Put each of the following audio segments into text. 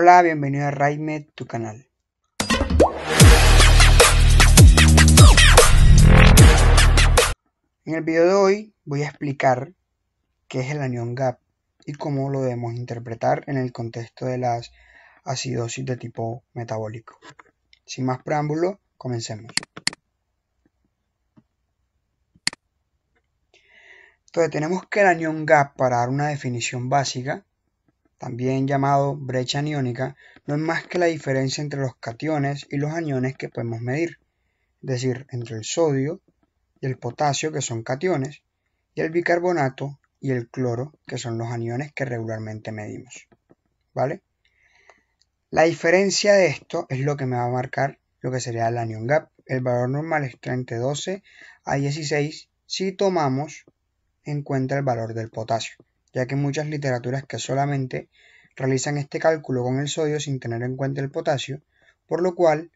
Hola, bienvenido a Raime, tu canal. En el video de hoy voy a explicar qué es el anión gap y cómo lo debemos interpretar en el contexto de las acidosis de tipo metabólico. Sin más preámbulo, comencemos. Entonces tenemos que el anión gap, para dar una definición básica, también llamado brecha aniónica, no es más que la diferencia entre los cationes y los aniones que podemos medir, es decir, entre el sodio y el potasio, que son cationes, y el bicarbonato y el cloro, que son los aniones que regularmente medimos. ¿Vale? La diferencia de esto es lo que me va a marcar lo que sería el anion gap. El valor normal es entre 12 a 16 si tomamos en cuenta el valor del potasio ya que muchas literaturas que solamente realizan este cálculo con el sodio sin tener en cuenta el potasio, por lo cual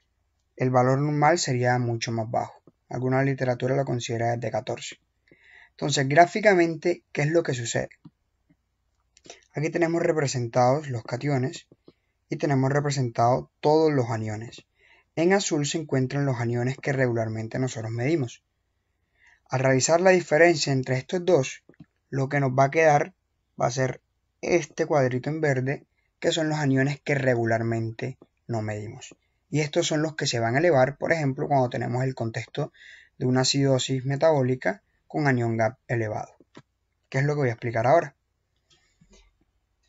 el valor normal sería mucho más bajo. Alguna literatura lo considera desde 14. Entonces, gráficamente, ¿qué es lo que sucede? Aquí tenemos representados los cationes y tenemos representados todos los aniones. En azul se encuentran los aniones que regularmente nosotros medimos. Al realizar la diferencia entre estos dos, lo que nos va a quedar va a ser este cuadrito en verde, que son los aniones que regularmente no medimos. Y estos son los que se van a elevar, por ejemplo, cuando tenemos el contexto de una acidosis metabólica con anión gap elevado, ¿Qué es lo que voy a explicar ahora.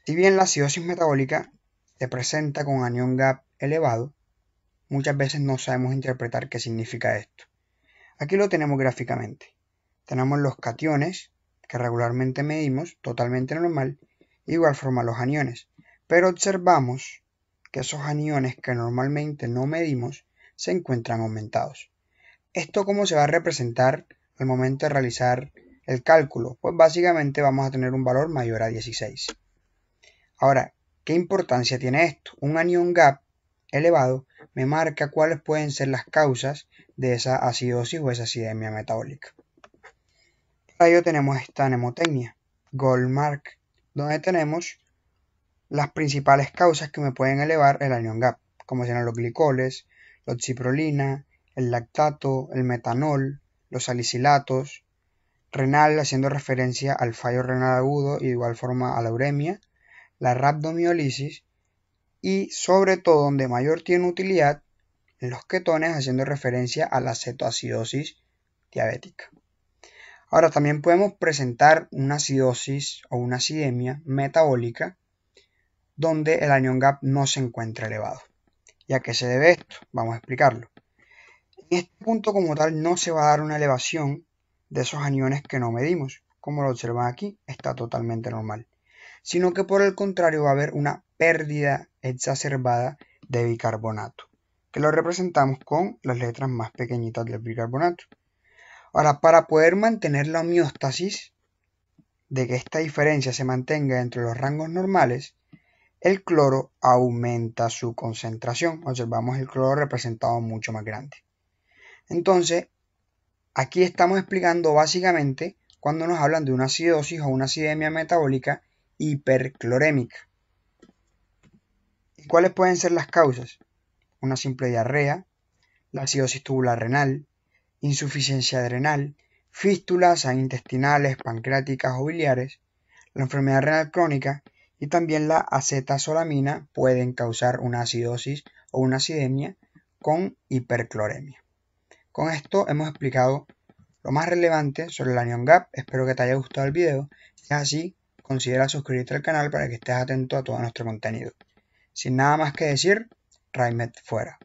Si bien la acidosis metabólica se presenta con anión gap elevado, muchas veces no sabemos interpretar qué significa esto. Aquí lo tenemos gráficamente. Tenemos los cationes que regularmente medimos, totalmente normal, igual forma los aniones. Pero observamos que esos aniones que normalmente no medimos se encuentran aumentados. ¿Esto cómo se va a representar al momento de realizar el cálculo? Pues básicamente vamos a tener un valor mayor a 16. Ahora, ¿qué importancia tiene esto? Un anión gap elevado me marca cuáles pueden ser las causas de esa acidosis o esa acidemia metabólica. Para ello tenemos esta nemotecnia, Goldmark, donde tenemos las principales causas que me pueden elevar el anion gap, como serán los glicoles, la oxiprolina, el lactato, el metanol, los salicilatos, renal haciendo referencia al fallo renal agudo y de igual forma a la uremia, la rhabdomiolisis y sobre todo donde mayor tiene utilidad los ketones haciendo referencia a la cetoacidosis diabética. Ahora, también podemos presentar una acidosis o una acidemia metabólica donde el anión gap no se encuentra elevado. ¿Y a qué se debe esto? Vamos a explicarlo. En este punto como tal no se va a dar una elevación de esos aniones que no medimos. Como lo observan aquí, está totalmente normal. Sino que por el contrario va a haber una pérdida exacerbada de bicarbonato, que lo representamos con las letras más pequeñitas del bicarbonato. Ahora, para poder mantener la homeostasis, de que esta diferencia se mantenga entre los rangos normales, el cloro aumenta su concentración. Observamos el cloro representado mucho más grande. Entonces, aquí estamos explicando básicamente cuando nos hablan de una acidosis o una acidemia metabólica hiperclorémica. ¿Y cuáles pueden ser las causas? Una simple diarrea, la acidosis tubular renal, insuficiencia adrenal, fístulas intestinales, pancreáticas o biliares, la enfermedad renal crónica y también la acetazolamina pueden causar una acidosis o una acidemia con hipercloremia. Con esto hemos explicado lo más relevante sobre la Neon Gap. Espero que te haya gustado el video. Si es así, considera suscribirte al canal para que estés atento a todo nuestro contenido. Sin nada más que decir, Raimed fuera.